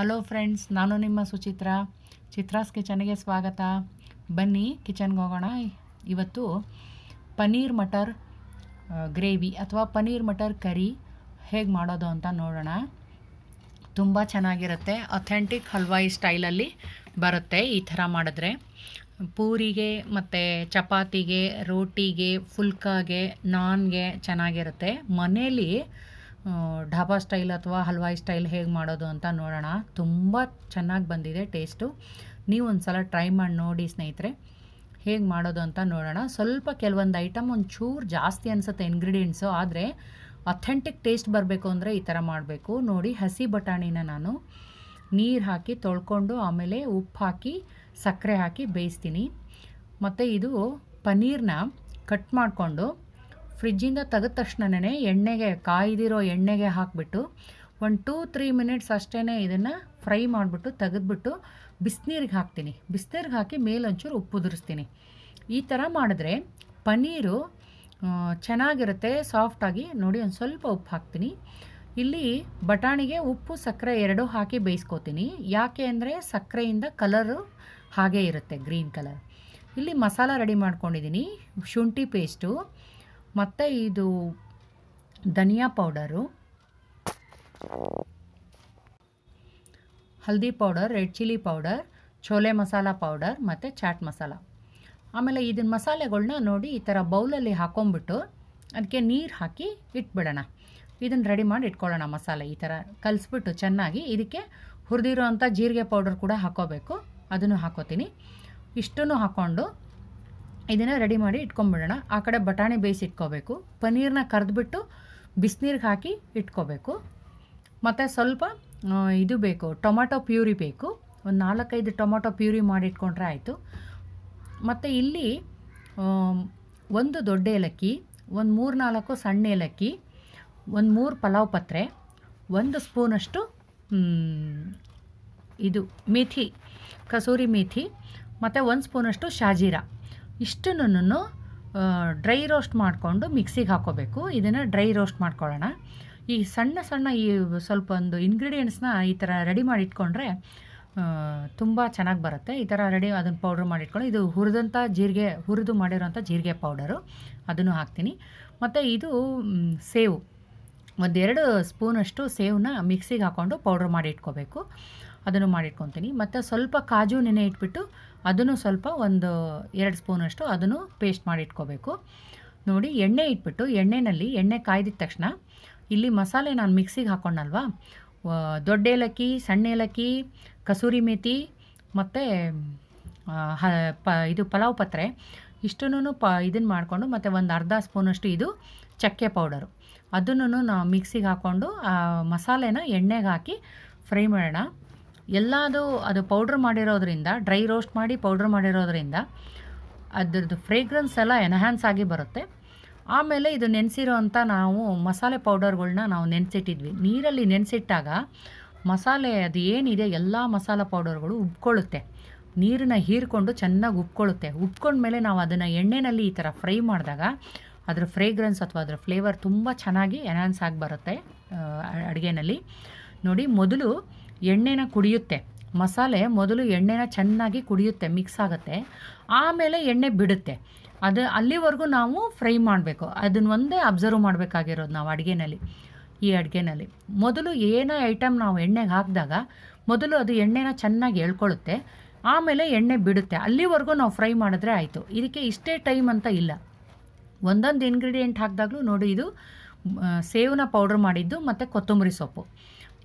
hello friends ನಾನು ನಿಮ್ಮ ಸುಚಿತ್ರ ಚಿತ್ರಾಸ್ ಕಿಚನ್ಗೆ ಸ್ವಾಗತ ಬನ್ನಿ ಕಿಚನ್ಗೆ ಹೋಗೋಣ ಇವತ್ತು ಪನ್ನೀರ್ ಮಟರ್ ಗ್ರೇವಿ ಅಥವಾ ಪನ್ನೀರ್ ಮಟರ್ ಕರಿ ಹೇಗೆ ಮಾಡೋದು ಅಂತ ನೋಡೋಣ ತುಂಬ ಚೆನ್ನಾಗಿರುತ್ತೆ ಅಥೆಂಟಿಕ್ ಹಲ್ವಾಯಿ ಸ್ಟೈಲಲ್ಲಿ ಬರುತ್ತೆ ಈ ಥರ ಮಾಡಿದ್ರೆ ಪೂರಿಗೆ ಮತ್ತು ಚಪಾತಿಗೆ ರೋಟಿಗೆ ಫುಲ್ಕಾಗೆ ನಾನ್ಗೆ ಚೆನ್ನಾಗಿರುತ್ತೆ ಮನೇಲಿ ಢಾಬಾ ಸ್ಟೈಲ್ ಅಥವಾ ಹಲ್ವಾಯಿ ಸ್ಟೈಲ್ ಹೇಗೆ ಮಾಡೋದು ಅಂತ ನೋಡೋಣ ತುಂಬ ಚೆನ್ನಾಗಿ ಬಂದಿದೆ ಟೇಸ್ಟು ನೀವು ಒಂದು ಸಲ ಟ್ರೈ ಮಾಡಿ ನೋಡಿ ಸ್ನೇಹಿತರೆ ಹೇಗೆ ಮಾಡೋದು ಅಂತ ನೋಡೋಣ ಸ್ವಲ್ಪ ಕೆಲವೊಂದು ಐಟಮ್ ಒಂದು ಚೂರು ಜಾಸ್ತಿ ಅನಿಸುತ್ತೆ ಇಂಗ್ರೀಡಿಯೆಂಟ್ಸು ಆದರೆ ಅಥೆಂಟಿಕ್ ಟೇಸ್ಟ್ ಬರಬೇಕು ಅಂದರೆ ಈ ಥರ ಮಾಡಬೇಕು ನೋಡಿ ಹಸಿ ಬಟಾಣಿನ ನಾನು ನೀರು ಹಾಕಿ ತೊಳ್ಕೊಂಡು ಆಮೇಲೆ ಉಪ್ಪು ಹಾಕಿ ಸಕ್ಕರೆ ಹಾಕಿ ಬೇಯಿಸ್ತೀನಿ ಮತ್ತು ಇದು ಪನ್ನೀರ್ನ ಕಟ್ ಮಾಡಿಕೊಂಡು ಫ್ರಿಜ್ಜಿಂದ ತೆಗೆದ ತಕ್ಷಣನೇ ಎಣ್ಣೆಗೆ ಕಾಯ್ದಿರೋ ಎಣ್ಣೆಗೆ ಹಾಕಿಬಿಟ್ಟು ಒಂದು ಟೂ ತ್ರೀ ಮಿನಿಟ್ಸ್ ಅಷ್ಟೇ ಇದನ್ನು ಫ್ರೈ ಮಾಡಿಬಿಟ್ಟು ತೆಗೆದ್ಬಿಟ್ಟು ಬಿಸಿನೀರಿಗೆ ಹಾಕ್ತೀನಿ ಬಿಸಿನೀರಿಗೆ ಹಾಕಿ ಮೇಲೊಂಚೂರು ಉಪ್ಪು ಉದುರಿಸ್ತೀನಿ ಈ ಥರ ಮಾಡಿದ್ರೆ ಪನ್ನೀರು ಚೆನ್ನಾಗಿರುತ್ತೆ ಸಾಫ್ಟಾಗಿ ನೋಡಿ ಒಂದು ಸ್ವಲ್ಪ ಉಪ್ಪು ಹಾಕ್ತೀನಿ ಇಲ್ಲಿ ಬಟಾಣಿಗೆ ಉಪ್ಪು ಸಕ್ಕರೆ ಎರಡೂ ಹಾಕಿ ಬೇಯಿಸ್ಕೋತೀನಿ ಯಾಕೆ ಅಂದರೆ ಸಕ್ಕರೆಯಿಂದ ಕಲರು ಹಾಗೆ ಇರುತ್ತೆ ಗ್ರೀನ್ ಕಲರ್ ಇಲ್ಲಿ ಮಸಾಲ ರೆಡಿ ಮಾಡ್ಕೊಂಡಿದ್ದೀನಿ ಶುಂಠಿ ಪೇಸ್ಟು ಮತ್ತು ಇದು ಧನಿಯಾ ಪೌಡರು ಹಲ್ದಿ powder red chilli powder chole masala powder ಮತ್ತು ಚಾಟ್ ಮಸಾಲ ಆಮೇಲೆ ಇದನ್ನ ಮಸಾಲೆಗಳನ್ನ ನೋಡಿ ಈ ಥರ ಬೌಲಲ್ಲಿ ಹಾಕೊಂಡ್ಬಿಟ್ಟು ಅದಕ್ಕೆ ನೀರು ಹಾಕಿ ಇಟ್ಬಿಡೋಣ ಇದನ್ನು ರೆಡಿ ಮಾಡಿ ಇಟ್ಕೊಳ್ಳೋಣ ಮಸಾಲೆ ಈ ಥರ ಕಲಿಸ್ಬಿಟ್ಟು ಚೆನ್ನಾಗಿ ಇದಕ್ಕೆ ಹುರಿದಿರೋ ಅಂಥ ಜೀರಿಗೆ ಪೌಡರ್ ಕೂಡ ಹಾಕೋಬೇಕು ಅದನ್ನು ಹಾಕೋತೀನಿ ಇಷ್ಟನ್ನು ಹಾಕ್ಕೊಂಡು ಇದನ್ನು ರೆಡಿ ಮಾಡಿ ಇಟ್ಕೊಂಬಿಡೋಣ ಆ ಕಡೆ ಬಟಾಣಿ ಬೇಯಿಸಿ ಇಟ್ಕೋಬೇಕು ಪನ್ನೀರನ್ನ ಕರೆದ್ಬಿಟ್ಟು ಬಿಸಿನೀರಿಗೆ ಹಾಕಿ ಇಟ್ಕೋಬೇಕು ಮತ್ತು ಸ್ವಲ್ಪ ಇದು ಬೇಕು ಟೊಮ್ಯಾಟೊ ಪ್ಯೂರಿ ಬೇಕು ಒಂದು ನಾಲ್ಕೈದು ಟೊಮೊಟೊ ಪ್ಯೂರಿ ಮಾಡಿಟ್ಕೊಂಡ್ರೆ ಆಯಿತು ಮತ್ತು ಇಲ್ಲಿ ಒಂದು ದೊಡ್ಡ ಏಲಕ್ಕಿ ಒಂದು ಮೂರು ನಾಲ್ಕು ಸಣ್ಣ ಏಲಕ್ಕಿ ಒಂದು ಮೂರು ಪಲಾವ್ ಪತ್ರೆ ಒಂದು ಸ್ಪೂನಷ್ಟು ಇದು ಮೇಥಿ ಕಸೂರಿ ಮೇಥಿ ಮತ್ತು ಒಂದು ಸ್ಪೂನಷ್ಟು ಶಾಜೀರಾ ಇಷ್ಟನ್ನು ಡ್ರೈ ರೋಸ್ಟ್ ಮಾಡಿಕೊಂಡು ಮಿಕ್ಸಿಗೆ ಹಾಕೋಬೇಕು ಇದನ್ನು ಡ್ರೈ ರೋಸ್ಟ್ ಮಾಡ್ಕೊಳ್ಳೋಣ ಈ ಸಣ್ಣ ಸಣ್ಣ ಈ ಸ್ವಲ್ಪ ಒಂದು ಇಂಗ್ರೀಡಿಯೆಂಟ್ಸ್ನ ಈ ಥರ ರೆಡಿ ಮಾಡಿ ಇಟ್ಕೊಂಡ್ರೆ ತುಂಬ ಚೆನ್ನಾಗಿ ಬರುತ್ತೆ ಈ ಥರ ರೆಡಿ ಅದನ್ನು ಪೌಡ್ರ್ ಮಾಡಿಟ್ಕೊಂಡು ಇದು ಹುರಿದಂಥ ಜೀರಿಗೆ ಹುರಿದು ಮಾಡಿರೋಂಥ ಜೀರಿಗೆ ಪೌಡರು ಅದನ್ನು ಹಾಕ್ತೀನಿ ಮತ್ತು ಇದು ಸೇವು ಒಂದೆರಡು ಸ್ಪೂನಷ್ಟು ಸೇವನ್ನ ಮಿಕ್ಸಿಗೆ ಹಾಕ್ಕೊಂಡು ಪೌಡ್ರ್ ಮಾಡಿ ಇಟ್ಕೋಬೇಕು ಅದನ್ನು ಮಾಡಿಟ್ಕೊತೀನಿ ಮತ್ತು ಸ್ವಲ್ಪ ಕಾಜು ನೆನೆ ಇಟ್ಬಿಟ್ಟು ಅದನ್ನು ಸ್ವಲ್ಪ ಒಂದು ಎರಡು ಸ್ಪೂನಷ್ಟು ಅದನ್ನು ಪೇಸ್ಟ್ ಮಾಡಿ ಇಟ್ಕೋಬೇಕು ನೋಡಿ ಎಣ್ಣೆ ಇಟ್ಬಿಟ್ಟು ಎಣ್ಣೆಯಲ್ಲಿ ಎಣ್ಣೆ ಕಾಯ್ದಿದ್ದ ತಕ್ಷಣ ಇಲ್ಲಿ ಮಸಾಲೆ ನಾನು ಮಿಕ್ಸಿಗೆ ಹಾಕ್ಕೊಂಡಲ್ವಾ ದೊಡ್ಡ ಏಲಕ್ಕಿ ಸಣ್ಣ ಏಲಕ್ಕಿ ಕಸೂರಿ ಮೇಥಿ ಮತ್ತು ಪ ಇದು ಪಲಾವ್ ಪತ್ರೆ ಇಷ್ಟನ್ನು ಪ ಇದನ್ನು ಮಾಡಿಕೊಂಡು ಮತ್ತು ಒಂದು ಅರ್ಧ ಸ್ಪೂನಷ್ಟು ಇದು ಚಕ್ಕೆ ಪೌಡರು ಅದನ್ನು ನಾವು ಮಿಕ್ಸಿಗೆ ಹಾಕ್ಕೊಂಡು ಮಸಾಲೆನ ಎಣ್ಣೆಗೆ ಹಾಕಿ ಫ್ರೈ ಮಾಡೋಣ ಎಲ್ಲದು ಅದು ಪೌಡ್ರ್ ಮಾಡಿರೋದ್ರಿಂದ ಡ್ರೈ ರೋಸ್ಟ್ ಮಾಡಿ ಪೌಡ್ರ್ ಮಾಡಿರೋದ್ರಿಂದ ಅದರದ್ದು ಫ್ರೇಗ್ರೆನ್ಸ್ ಎಲ್ಲ ಎನ್ಹ್ಯಾನ್ಸ್ ಆಗಿ ಬರುತ್ತೆ ಆಮೇಲೆ ಇದು ನೆನೆಸಿರೋ ಅಂಥ ನಾವು ಮಸಾಲೆ ಪೌಡರ್ಗಳನ್ನ ನಾವು ನೆನೆಸಿಟ್ಟಿದ್ವಿ ನೀರಲ್ಲಿ ನೆನೆಸಿಟ್ಟಾಗ ಮಸಾಲೆ ಅದು ಏನಿದೆ ಎಲ್ಲ ಮಸಾಲೆ ಪೌಡರ್ಗಳು ಉಬ್ಕೊಳ್ಳುತ್ತೆ ನೀರನ್ನ ಹೀರಿಕೊಂಡು ಚೆನ್ನಾಗಿ ಉಬ್ಕೊಳ್ಳುತ್ತೆ ಮೇಲೆ ನಾವು ಅದನ್ನು ಎಣ್ಣೆಯಲ್ಲಿ ಈ ಥರ ಫ್ರೈ ಮಾಡಿದಾಗ ಅದರ ಫ್ರೇಗ್ರೆನ್ಸ್ ಅಥವಾ ಅದರ ಫ್ಲೇವರ್ ತುಂಬ ಚೆನ್ನಾಗಿ ಎನ್ಹಾನ್ಸ್ ಆಗಿ ಬರುತ್ತೆ ಅಡುಗೆನಲ್ಲಿ ನೋಡಿ ಮೊದಲು ಎಣ್ಣೆನ ಕುಡಿಯುತ್ತೆ ಮಸಾಲೆ ಮೊದಲು ಎಣ್ಣೆನ ಚೆನ್ನಾಗಿ ಕುಡಿಯುತ್ತೆ ಮಿಕ್ಸ್ ಆಗುತ್ತೆ ಆಮೇಲೆ ಎಣ್ಣೆ ಬಿಡುತ್ತೆ ಅದು ಅಲ್ಲಿವರೆಗೂ ನಾವು ಫ್ರೈ ಮಾಡಬೇಕು ಅದನ್ನ ಒಂದೇ ಅಬ್ಸರ್ವ್ ಮಾಡಬೇಕಾಗಿರೋದು ನಾವು ಅಡುಗೆನಲ್ಲಿ ಈ ಅಡುಗೆನಲ್ಲಿ ಮೊದಲು ಏನೇ ಐಟಮ್ ನಾವು ಎಣ್ಣೆಗೆ ಹಾಕಿದಾಗ ಮೊದಲು ಅದು ಎಣ್ಣೆನ ಚೆನ್ನಾಗಿ ಎಳ್ಕೊಳ್ಳುತ್ತೆ ಆಮೇಲೆ ಎಣ್ಣೆ ಬಿಡುತ್ತೆ ಅಲ್ಲಿವರೆಗೂ ನಾವು ಫ್ರೈ ಮಾಡಿದ್ರೆ ಆಯಿತು ಇದಕ್ಕೆ ಇಷ್ಟೇ ಟೈಮ್ ಅಂತ ಇಲ್ಲ ಒಂದೊಂದು ಇಂಗ್ರೀಡಿಯೆಂಟ್ ಹಾಕಿದಾಗಲೂ ನೋಡಿ ಇದು ಸೇವನ ಪೌಡ್ರ್ ಮಾಡಿದ್ದು ಮತ್ತು ಕೊತ್ತಂಬರಿ ಸೊಪ್ಪು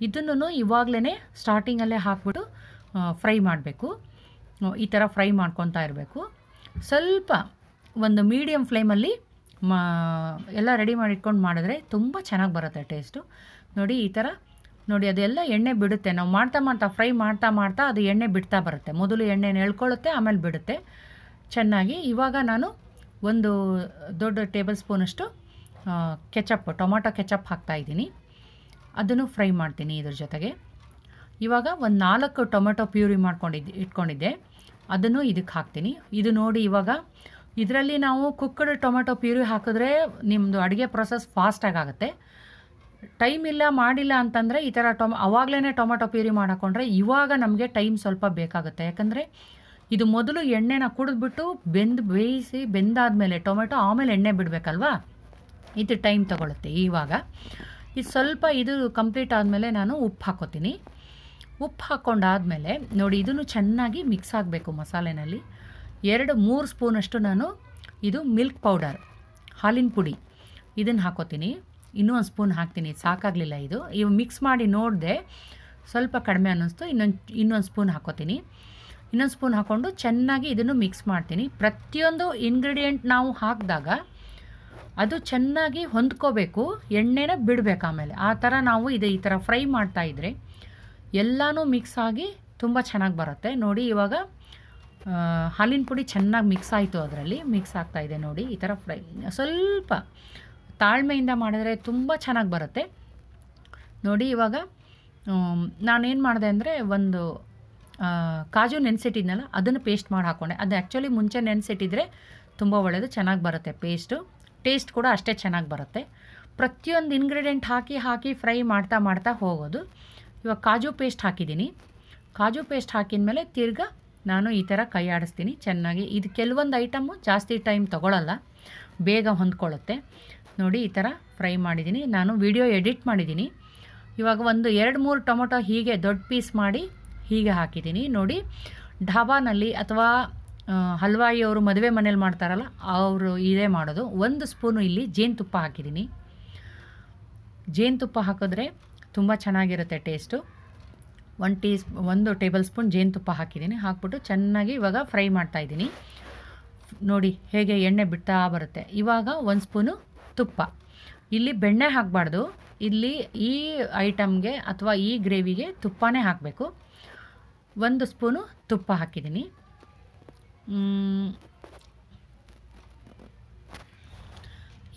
ಇದನ್ನು ಇವಾಗಲೇ ಸ್ಟಾರ್ಟಿಂಗಲ್ಲೇ ಹಾಕ್ಬಿಟ್ಟು ಫ್ರೈ ಮಾಡಬೇಕು ಈ ಥರ ಫ್ರೈ ಮಾಡ್ಕೊತಾ ಇರಬೇಕು ಸ್ವಲ್ಪ ಒಂದು ಮೀಡಿಯಮ್ ಫ್ಲೇಮಲ್ಲಿ ಮಾ ಎಲ್ಲ ರೆಡಿ ಮಾಡಿಟ್ಕೊಂಡು ಮಾಡಿದ್ರೆ ತುಂಬ ಚೆನ್ನಾಗಿ ಬರುತ್ತೆ ಟೇಸ್ಟು ನೋಡಿ ಈ ಥರ ನೋಡಿ ಅದೆಲ್ಲ ಎಣ್ಣೆ ಬಿಡುತ್ತೆ ನಾವು ಮಾಡ್ತಾ ಮಾಡ್ತಾ ಫ್ರೈ ಮಾಡ್ತಾ ಮಾಡ್ತಾ ಅದು ಎಣ್ಣೆ ಬಿಡ್ತಾ ಬರುತ್ತೆ ಮೊದಲು ಎಣ್ಣೆನ ಎಳ್ಕೊಳ್ಳುತ್ತೆ ಆಮೇಲೆ ಬಿಡುತ್ತೆ ಚೆನ್ನಾಗಿ ಇವಾಗ ನಾನು ಒಂದು ದೊಡ್ಡ ಟೇಬಲ್ ಸ್ಪೂನಷ್ಟು ಕೆಚಪ್ ಟೊಮಾಟೊ ಕೆಚಪ್ ಹಾಕ್ತಾಯಿದ್ದೀನಿ ಅದನ್ನು ಫ್ರೈ ಮಾಡ್ತೀನಿ ಇದ್ರ ಜೊತೆಗೆ ಇವಾಗ ಒಂದು ನಾಲ್ಕು ಟೊಮೆಟೊ ಪ್ಯೂರಿ ಮಾಡ್ಕೊಂಡಿದ್ದೆ ಇಟ್ಕೊಂಡಿದ್ದೆ ಅದನ್ನು ಇದಕ್ಕೆ ಹಾಕ್ತೀನಿ ಇದು ನೋಡಿ ಇವಾಗ ಇದರಲ್ಲಿ ನಾವು ಕುಕ್ಕಡ್ ಟೊಮೆಟೊ ಪ್ಯೂರಿ ಹಾಕಿದ್ರೆ ನಿಮ್ಮದು ಅಡುಗೆ ಪ್ರೊಸೆಸ್ ಫಾಸ್ಟಾಗಿ ಆಗುತ್ತೆ ಟೈಮ್ ಇಲ್ಲ ಮಾಡಿಲ್ಲ ಅಂತಂದರೆ ಈ ಥರ ಟೊಮ ಅವಾಗಲೇ ಟೊಮೆಟೊ ಪ್ಯೂರಿ ಮಾಡಿಕೊಂಡ್ರೆ ಇವಾಗ ನಮಗೆ ಟೈಮ್ ಸ್ವಲ್ಪ ಬೇಕಾಗುತ್ತೆ ಯಾಕಂದರೆ ಇದು ಮೊದಲು ಎಣ್ಣೆನ ಕುಡಿದ್ಬಿಟ್ಟು ಬೆಂದು ಬೇಯಿಸಿ ಬೆಂದಾದ ಮೇಲೆ ಟೊಮೆಟೊ ಆಮೇಲೆ ಎಣ್ಣೆ ಬಿಡಬೇಕಲ್ವಾ ಇದು ಟೈಮ್ ತಗೊಳ್ಳುತ್ತೆ ಇವಾಗ ಇದು ಸ್ವಲ್ಪ ಇದು ಕಂಪ್ಲೀಟ್ ಆದಮೇಲೆ ನಾನು ಉಪ್ಪು ಹಾಕೋತೀನಿ ಉಪ್ಪು ಹಾಕ್ಕೊಂಡಾದಮೇಲೆ ನೋಡಿ ಇದನ್ನು ಚೆನ್ನಾಗಿ ಮಿಕ್ಸ್ ಆಗಬೇಕು ಮಸಾಲೆನಲ್ಲಿ ಎರಡು ಮೂರು ಸ್ಪೂನಷ್ಟು ನಾನು ಇದು ಮಿಲ್ಕ್ ಪೌಡರ್ ಹಾಲಿನ ಪುಡಿ ಇದನ್ನು ಹಾಕೋತೀನಿ ಇನ್ನೂ ಒಂದು ಸ್ಪೂನ್ ಹಾಕ್ತೀನಿ ಸಾಕಾಗಲಿಲ್ಲ ಇದು ಇವು ಮಿಕ್ಸ್ ಮಾಡಿ ನೋಡಿದೆ ಸ್ವಲ್ಪ ಕಡಿಮೆ ಅನ್ನಿಸ್ತು ಇನ್ನೊಂದು ಇನ್ನೊಂದು ಸ್ಪೂನ್ ಹಾಕೋತೀನಿ ಇನ್ನೊಂದು ಸ್ಪೂನ್ ಹಾಕ್ಕೊಂಡು ಚೆನ್ನಾಗಿ ಇದನ್ನು ಮಿಕ್ಸ್ ಮಾಡ್ತೀನಿ ಪ್ರತಿಯೊಂದು ಇಂಗ್ರೀಡಿಯೆಂಟ್ ನಾವು ಹಾಕಿದಾಗ ಅದು ಚೆನ್ನಾಗಿ ಹೊಂದ್ಕೋಬೇಕು ಎಣ್ಣೆನ ಬಿಡಬೇಕು ಆಮೇಲೆ ಆ ಥರ ನಾವು ಇದು ಈ ಥರ ಫ್ರೈ ಮಾಡ್ತಾಯಿದ್ರೆ ಎಲ್ಲನೂ ಮಿಕ್ಸ್ ಆಗಿ ತುಂಬ ಚೆನ್ನಾಗಿ ಬರುತ್ತೆ ನೋಡಿ ಇವಾಗ ಹಾಲಿನ ಪುಡಿ ಚೆನ್ನಾಗಿ ಮಿಕ್ಸ್ ಆಯಿತು ಅದರಲ್ಲಿ ಮಿಕ್ಸ್ ಆಗ್ತಾಯಿದೆ ನೋಡಿ ಈ ಥರ ಫ್ರೈ ಸ್ವಲ್ಪ ತಾಳ್ಮೆಯಿಂದ ಮಾಡಿದ್ರೆ ತುಂಬ ಚೆನ್ನಾಗಿ ಬರುತ್ತೆ ನೋಡಿ ಇವಾಗ ನಾನೇನು ಮಾಡಿದೆ ಅಂದರೆ ಒಂದು ಕಾಜು ನೆನೆಸಿಟ್ಟಿದ್ನಲ್ಲ ಅದನ್ನು ಪೇಸ್ಟ್ ಮಾಡಿ ಹಾಕ್ಕೊಂಡೆ ಅದು ಆ್ಯಕ್ಚುಲಿ ಮುಂಚೆ ನೆನೆಸಿಟ್ಟಿದ್ರೆ ತುಂಬ ಒಳ್ಳೆಯದು ಚೆನ್ನಾಗಿ ಬರುತ್ತೆ ಪೇಸ್ಟು ಟೇಸ್ಟ್ ಕೂಡ ಅಷ್ಟೇ ಚೆನ್ನಾಗಿ ಬರುತ್ತೆ ಪ್ರತಿಯೊಂದು ಇಂಗ್ರೀಡಿಯೆಂಟ್ ಹಾಕಿ ಹಾಕಿ ಫ್ರೈ ಮಾಡ್ತಾ ಮಾಡ್ತಾ ಹೋಗೋದು ಇವಾಗ ಕಾಜು ಪೇಸ್ಟ್ ಹಾಕಿದ್ದೀನಿ ಕಾಜು ಪೇಸ್ಟ್ ಹಾಕಿದ ಮೇಲೆ ತಿರ್ಗ ನಾನು ಈ ಥರ ಕೈ ಆಡಿಸ್ತೀನಿ ಚೆನ್ನಾಗಿ ಇದು ಕೆಲವೊಂದು ಐಟಮ್ಮು ಜಾಸ್ತಿ ಟೈಮ್ ತೊಗೊಳಲ್ಲ ಬೇಗ ಹೊಂದ್ಕೊಳ್ಳುತ್ತೆ ನೋಡಿ ಈ ಥರ ಫ್ರೈ ಮಾಡಿದ್ದೀನಿ ನಾನು ವಿಡಿಯೋ ಎಡಿಟ್ ಮಾಡಿದ್ದೀನಿ ಇವಾಗ ಒಂದು ಎರಡು ಮೂರು ಟೊಮೊಟೊ ಹೀಗೆ ದೊಡ್ಡ ಪೀಸ್ ಮಾಡಿ ಹೀಗೆ ಹಾಕಿದ್ದೀನಿ ನೋಡಿ ಢಾಬಾನಲ್ಲಿ ಅಥವಾ ಹಲ್ವಾಯಿ ಅವರು ಮದುವೆ ಮನೇಲಿ ಮಾಡ್ತಾರಲ್ಲ ಅವರು ಇದೇ ಮಾಡೋದು ಒಂದು ಸ್ಪೂನು ಇಲ್ಲಿ ಜೇನುತುಪ್ಪ ಹಾಕಿದ್ದೀನಿ ಜೇನುತುಪ್ಪ ಹಾಕಿದ್ರೆ ತುಂಬ ಚೆನ್ನಾಗಿರುತ್ತೆ ಟೇಸ್ಟು ಒನ್ ಟೀ ಒಂದು ಟೇಬಲ್ ಸ್ಪೂನ್ ಜೇನುತುಪ್ಪ ಹಾಕಿದ್ದೀನಿ ಹಾಕ್ಬಿಟ್ಟು ಚೆನ್ನಾಗಿ ಇವಾಗ ಫ್ರೈ ಮಾಡ್ತಾಯಿದ್ದೀನಿ ನೋಡಿ ಹೇಗೆ ಎಣ್ಣೆ ಬಿಡ್ತಾ ಬರುತ್ತೆ ಇವಾಗ ಒಂದು ಸ್ಪೂನು ತುಪ್ಪ ಇಲ್ಲಿ ಬೆಣ್ಣೆ ಹಾಕಬಾರ್ದು ಇಲ್ಲಿ ಈ ಐಟಮ್ಗೆ ಅಥವಾ ಈ ಗ್ರೇವಿಗೆ ತುಪ್ಪನೇ ಹಾಕಬೇಕು ಒಂದು ಸ್ಪೂನು ತುಪ್ಪ ಹಾಕಿದ್ದೀನಿ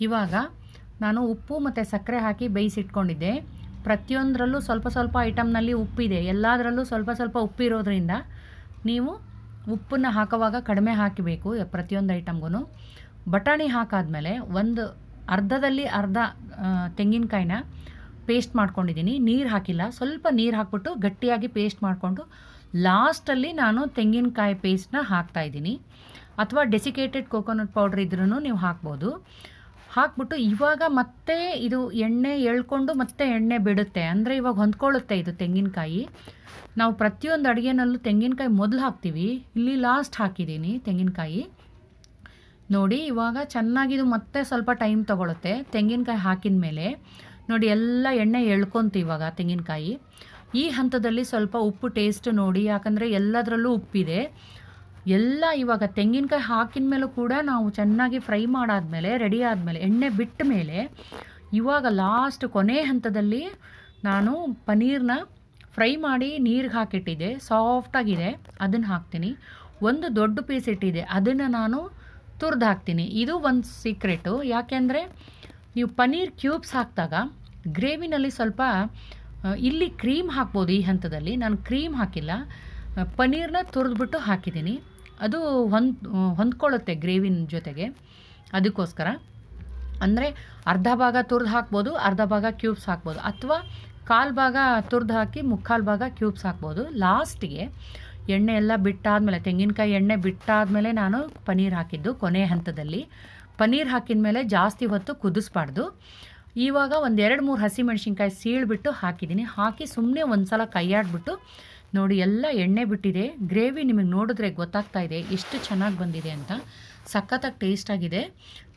ಇವಾಗ ನಾನು ಉಪ್ಪು ಮತ್ತು ಸಕ್ಕರೆ ಹಾಕಿ ಬೇಯಿಸಿಟ್ಕೊಂಡಿದ್ದೆ ಪ್ರತಿಯೊಂದರಲ್ಲೂ ಸ್ವಲ್ಪ ಸ್ವಲ್ಪ ಐಟಮ್ನಲ್ಲಿ ಉಪ್ಪಿದೆ ಎಲ್ಲದರಲ್ಲೂ ಸ್ವಲ್ಪ ಸ್ವಲ್ಪ ಉಪ್ಪಿರೋದ್ರಿಂದ ನೀವು ಉಪ್ಪನ್ನು ಹಾಕುವಾಗ ಕಡಿಮೆ ಹಾಕಬೇಕು ಪ್ರತಿಯೊಂದು ಐಟಮ್ಗೂ ಬಟಾಣಿ ಹಾಕಾದಮೇಲೆ ಒಂದು ಅರ್ಧದಲ್ಲಿ ಅರ್ಧ ತೆಂಗಿನಕಾಯಿನ ಪೇಸ್ಟ್ ಮಾಡ್ಕೊಂಡಿದ್ದೀನಿ ನೀರು ಹಾಕಿಲ್ಲ ಸ್ವಲ್ಪ ನೀರು ಹಾಕ್ಬಿಟ್ಟು ಗಟ್ಟಿಯಾಗಿ ಪೇಸ್ಟ್ ಮಾಡಿಕೊಂಡು ಲಾಸ್ಟಲ್ಲಿ ನಾನು ತೆಂಗಿನಕಾಯಿ ಪೇಸ್ಟನ್ನ ಹಾಕ್ತಾಯಿದ್ದೀನಿ ಅಥವಾ ಡೆಸಿಕೇಟೆಡ್ ಕೋಕೋನಟ್ ಪೌಡ್ರ್ ಇದ್ರೂ ನೀವು ಹಾಕ್ಬೋದು ಹಾಕ್ಬಿಟ್ಟು ಇವಾಗ ಮತ್ತೆ ಇದು ಎಣ್ಣೆ ಎಳ್ಕೊಂಡು ಮತ್ತೆ ಎಣ್ಣೆ ಬಿಡುತ್ತೆ ಅಂದರೆ ಇವಾಗ ಹೊಂದ್ಕೊಳ್ಳುತ್ತೆ ಇದು ತೆಂಗಿನಕಾಯಿ ನಾವು ಪ್ರತಿಯೊಂದು ಅಡುಗೆನಲ್ಲೂ ತೆಂಗಿನಕಾಯಿ ಮೊದಲು ಹಾಕ್ತೀವಿ ಇಲ್ಲಿ ಲಾಸ್ಟ್ ಹಾಕಿದ್ದೀನಿ ತೆಂಗಿನಕಾಯಿ ನೋಡಿ ಇವಾಗ ಚೆನ್ನಾಗಿದು ಮತ್ತೆ ಸ್ವಲ್ಪ ಟೈಮ್ ತೊಗೊಳುತ್ತೆ ತೆಂಗಿನಕಾಯಿ ಹಾಕಿದ ಮೇಲೆ ನೋಡಿ ಎಲ್ಲ ಎಣ್ಣೆ ಎಳ್ಕೊಂತು ಇವಾಗ ತೆಂಗಿನಕಾಯಿ ಈ ಹಂತದಲ್ಲಿ ಸ್ವಲ್ಪ ಉಪ್ಪು ಟೇಸ್ಟ್ ನೋಡಿ ಯಾಕಂದರೆ ಎಲ್ಲದರಲ್ಲೂ ಉಪ್ಪಿದೆ ಎಲ್ಲ ಇವಾಗ ತೆಂಗಿನಕಾಯಿ ಹಾಕಿದ ಮೇಲೂ ಕೂಡ ನಾವು ಚೆನ್ನಾಗಿ ಫ್ರೈ ಮೇಲೆ ರೆಡಿ ಆದಮೇಲೆ ಎಣ್ಣೆ ಬಿಟ್ಟ ಮೇಲೆ ಇವಾಗ ಲಾಸ್ಟ್ ಕೊನೆ ಹಂತದಲ್ಲಿ ನಾನು ಪನೀರ್ನ ಫ್ರೈ ಮಾಡಿ ನೀರಿಗೆ ಹಾಕಿಟ್ಟಿದ್ದೆ ಸಾಫ್ಟಾಗಿದೆ ಅದನ್ನು ಹಾಕ್ತೀನಿ ಒಂದು ದೊಡ್ಡ ಪೀಸ್ ಇಟ್ಟಿದೆ ಅದನ್ನು ನಾನು ತುರ್ದು ಹಾಕ್ತೀನಿ ಇದು ಒಂದು ಸೀಕ್ರೆಟು ಯಾಕೆಂದರೆ ನೀವು ಪನೀರ್ ಕ್ಯೂಬ್ಸ್ ಹಾಕಿದಾಗ ಗ್ರೇವಿನಲ್ಲಿ ಸ್ವಲ್ಪ ಇಲ್ಲಿ ಕ್ರೀಮ್ ಹಾಕ್ಬೋದು ಈ ಹಂತದಲ್ಲಿ ನಾನು ಕ್ರೀಮ್ ಹಾಕಿಲ್ಲ ಪನೀರ್ನ ತುರಿದ್ಬಿಟ್ಟು ಹಾಕಿದ್ದೀನಿ ಅದು ಹೊಂದ್ ಹೊಂದ್ಕೊಳ್ಳುತ್ತೆ ಗ್ರೇವಿನ ಜೊತೆಗೆ ಅದಕ್ಕೋಸ್ಕರ ಅಂದರೆ ಅರ್ಧ ಭಾಗ ತುರಿದು ಹಾಕ್ಬೋದು ಅರ್ಧ ಭಾಗ ಕ್ಯೂಬ್ಸ್ ಹಾಕ್ಬೋದು ಅಥವಾ ಕಾಲು ಭಾಗ ತುರಿದು ಹಾಕಿ ಮುಕ್ಕಾಲು ಭಾಗ ಕ್ಯೂಬ್ಸ್ ಹಾಕ್ಬೋದು ಲಾಸ್ಟಿಗೆ ಎಣ್ಣೆ ಎಲ್ಲ ಬಿಟ್ಟಾದಮೇಲೆ ತೆಂಗಿನಕಾಯಿ ಎಣ್ಣೆ ಬಿಟ್ಟಾದಮೇಲೆ ನಾನು ಪನೀರ್ ಹಾಕಿದ್ದು ಕೊನೆ ಹಂತದಲ್ಲಿ ಪನೀರ್ ಹಾಕಿದ ಮೇಲೆ ಜಾಸ್ತಿ ಹೊತ್ತು ಕುದಿಸ್ಬಾರ್ದು ಇವಾಗ ಒಂದು ಎರಡು ಮೂರು ಹಸಿಮೆಣ್ಸಿನ್ಕಾಯಿ ಸೀಳ್ಬಿಟ್ಟು ಹಾಕಿದ್ದೀನಿ ಹಾಕಿ ಸುಮ್ಮನೆ ಒಂದು ಸಲ ಕೈಯಾಡಿಬಿಟ್ಟು ನೋಡಿ ಎಲ್ಲ ಎಣ್ಣೆ ಬಿಟ್ಟಿದೆ ಗ್ರೇವಿ ನಿಮಗೆ ನೋಡಿದ್ರೆ ಗೊತ್ತಾಗ್ತಾ ಇದೆ ಎಷ್ಟು ಚೆನ್ನಾಗಿ ಬಂದಿದೆ ಅಂತ ಸಖತ್ತಾಗಿ ಟೇಸ್ಟಾಗಿದೆ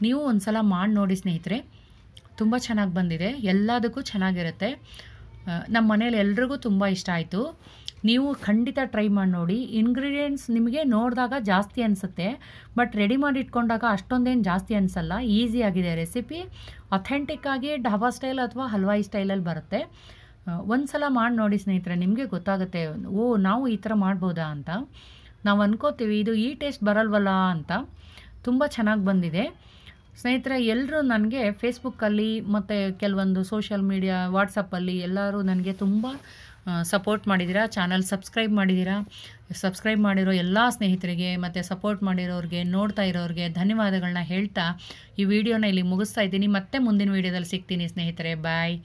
ನೀವು ಒಂದು ಸಲ ಮಾಡಿ ನೋಡಿ ಸ್ನೇಹಿತರೆ ತುಂಬ ಚೆನ್ನಾಗಿ ಬಂದಿದೆ ಎಲ್ಲದಕ್ಕೂ ಚೆನ್ನಾಗಿರುತ್ತೆ ನಮ್ಮ ಮನೇಲಿ ಎಲ್ರಿಗೂ ತುಂಬ ಇಷ್ಟ ಆಯಿತು ನೀವು ಖಂಡಿತ ಟ್ರೈ ಮಾಡಿ ನೋಡಿ ಇಂಗ್ರೀಡಿಯೆಂಟ್ಸ್ ನಿಮಗೆ ನೋಡಿದಾಗ ಜಾಸ್ತಿ ಅನಿಸುತ್ತೆ ಬಟ್ ರೆಡಿ ಮಾಡಿ ಇಟ್ಕೊಂಡಾಗ ಅಷ್ಟೊಂದೇನು ಜಾಸ್ತಿ ಅನಿಸಲ್ಲ ಆಗಿದೆ ರೆಸಿಪಿ ಅಥೆಂಟಿಕ್ಕಾಗಿ ಢಾಬಾ ಸ್ಟೈಲ್ ಅಥವಾ ಹಲ್ವಾಯಿ ಸ್ಟೈಲಲ್ಲಿ ಬರುತ್ತೆ ಒಂದು ಸಲ ಮಾಡಿ ನೋಡಿ ಸ್ನೇಹಿತರೆ ನಿಮಗೆ ಗೊತ್ತಾಗುತ್ತೆ ಓ ನಾವು ಈ ಥರ ಮಾಡ್ಬೋದಾ ಅಂತ ನಾವು ಅಂದ್ಕೋತೀವಿ ಇದು ಈ ಟೇಸ್ಟ್ ಬರಲ್ವಲ್ಲ ಅಂತ ತುಂಬ ಚೆನ್ನಾಗಿ ಬಂದಿದೆ ಸ್ನೇಹಿತರೆ ಎಲ್ಲರೂ ನನಗೆ ಫೇಸ್ಬುಕ್ಕಲ್ಲಿ ಮತ್ತು ಕೆಲವೊಂದು ಸೋಷಿಯಲ್ ಮೀಡಿಯಾ ವಾಟ್ಸಪ್ಪಲ್ಲಿ ಎಲ್ಲರೂ ನನಗೆ ತುಂಬ ಸಪೋರ್ಟ್ ಮಾಡಿದ್ದೀರಾ ಚಾನಲ್ ಸಬ್ಸ್ಕ್ರೈಬ್ ಮಾಡಿದ್ದೀರಾ ಸಬ್ಸ್ಕ್ರೈಬ್ ಮಾಡಿರೋ ಎಲ್ಲ ಸ್ನೇಹಿತರಿಗೆ ಮತ್ತು ಸಪೋರ್ಟ್ ಮಾಡಿರೋರಿಗೆ ನೋಡ್ತಾ ಇರೋರಿಗೆ ಧನ್ಯವಾದಗಳನ್ನ ಹೇಳ್ತಾ ಈ ವಿಡಿಯೋನ ಇಲ್ಲಿ ಮುಗಿಸ್ತಾ ಇದ್ದೀನಿ ಮತ್ತೆ ಮುಂದಿನ ವೀಡಿಯೋದಲ್ಲಿ ಸಿಗ್ತೀನಿ ಸ್ನೇಹಿತರೆ ಬಾಯ್